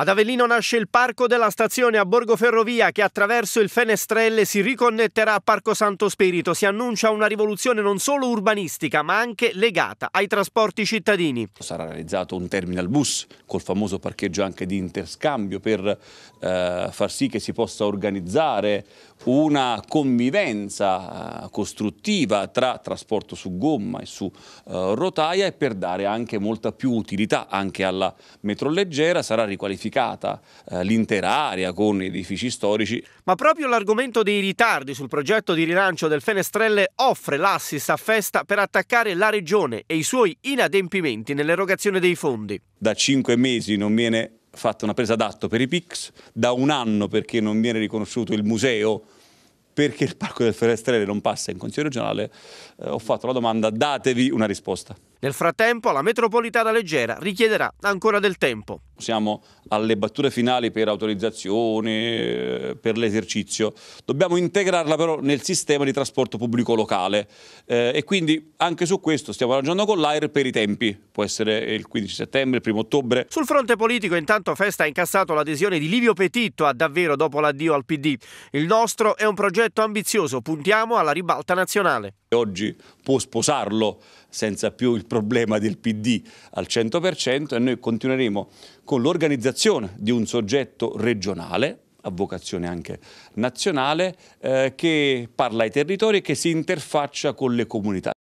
Ad Avellino nasce il Parco della Stazione a Borgo Ferrovia che attraverso il Fenestrelle si riconnetterà a Parco Santo Spirito. Si annuncia una rivoluzione non solo urbanistica ma anche legata ai trasporti cittadini. Sarà realizzato un terminal bus col famoso parcheggio anche di interscambio per eh, far sì che si possa organizzare una convivenza eh, costruttiva tra trasporto su gomma e su eh, rotaia e per dare anche molta più utilità anche alla metroleggera. Sarà riqualificato riqualificata eh, l'intera area con edifici storici. Ma proprio l'argomento dei ritardi sul progetto di rilancio del Fenestrelle offre l'assist a festa per attaccare la regione e i suoi inadempimenti nell'erogazione dei fondi. Da cinque mesi non viene fatta una presa d'atto per i PICS, da un anno perché non viene riconosciuto il museo perché il Parco del Fenestrelle non passa in Consiglio regionale, eh, ho fatto la domanda, datevi una risposta. Nel frattempo la metropolitana leggera richiederà ancora del tempo siamo alle battute finali per autorizzazione, eh, per l'esercizio. Dobbiamo integrarla però nel sistema di trasporto pubblico locale eh, e quindi anche su questo stiamo ragionando con l'AIR per i tempi, può essere il 15 settembre, il 1 ottobre. Sul fronte politico intanto Festa ha incassato l'adesione di Livio Petitto a davvero dopo l'addio al PD. Il nostro è un progetto ambizioso, puntiamo alla ribalta nazionale. Oggi può sposarlo senza più il problema del PD al 100% e noi continueremo con l'organizzazione di un soggetto regionale a vocazione anche nazionale, eh, che parla ai territori e che si interfaccia con le comunità.